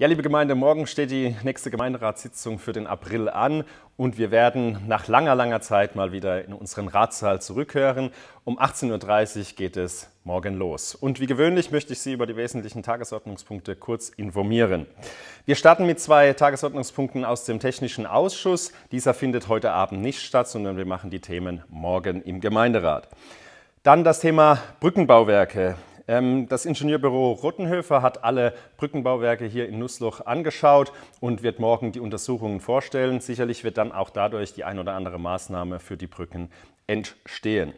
Ja, liebe Gemeinde, morgen steht die nächste Gemeinderatssitzung für den April an und wir werden nach langer, langer Zeit mal wieder in unseren Ratssaal zurückkehren. Um 18.30 Uhr geht es morgen los. Und wie gewöhnlich möchte ich Sie über die wesentlichen Tagesordnungspunkte kurz informieren. Wir starten mit zwei Tagesordnungspunkten aus dem Technischen Ausschuss. Dieser findet heute Abend nicht statt, sondern wir machen die Themen morgen im Gemeinderat. Dann das Thema Brückenbauwerke. Ähm, das Ingenieurbüro Rottenhöfer hat alle Brückenbauwerke hier in Nussloch angeschaut und wird morgen die Untersuchungen vorstellen. Sicherlich wird dann auch dadurch die ein oder andere Maßnahme für die Brücken entstehen.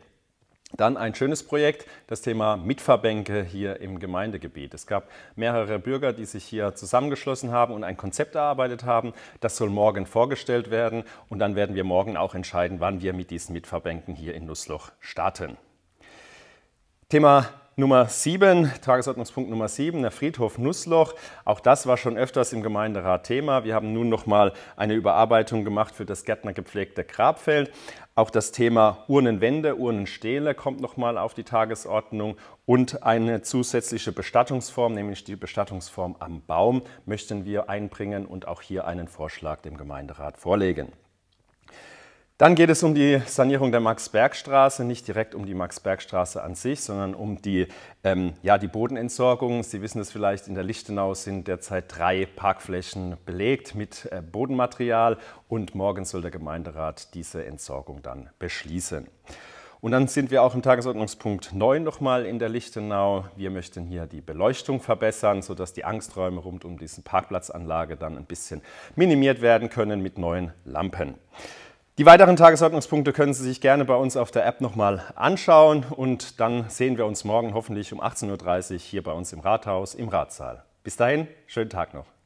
Dann ein schönes Projekt, das Thema Mitfahrbänke hier im Gemeindegebiet. Es gab mehrere Bürger, die sich hier zusammengeschlossen haben und ein Konzept erarbeitet haben. Das soll morgen vorgestellt werden und dann werden wir morgen auch entscheiden, wann wir mit diesen Mitfahrbänken hier in Nussloch starten. Thema Nummer 7, Tagesordnungspunkt Nummer 7, der Friedhof Nussloch. Auch das war schon öfters im Gemeinderat Thema. Wir haben nun nochmal eine Überarbeitung gemacht für das gärtnergepflegte Grabfeld. Auch das Thema Urnenwände, Urnenstähle kommt nochmal auf die Tagesordnung und eine zusätzliche Bestattungsform, nämlich die Bestattungsform am Baum, möchten wir einbringen und auch hier einen Vorschlag dem Gemeinderat vorlegen. Dann geht es um die Sanierung der Max-Berg-Straße, nicht direkt um die Max-Berg-Straße an sich, sondern um die, ähm, ja, die Bodenentsorgung. Sie wissen es vielleicht, in der Lichtenau sind derzeit drei Parkflächen belegt mit äh, Bodenmaterial und morgen soll der Gemeinderat diese Entsorgung dann beschließen. Und dann sind wir auch im Tagesordnungspunkt 9 nochmal in der Lichtenau. Wir möchten hier die Beleuchtung verbessern, sodass die Angsträume rund um diese Parkplatzanlage dann ein bisschen minimiert werden können mit neuen Lampen. Die weiteren Tagesordnungspunkte können Sie sich gerne bei uns auf der App nochmal anschauen und dann sehen wir uns morgen hoffentlich um 18.30 Uhr hier bei uns im Rathaus im Ratssaal. Bis dahin, schönen Tag noch.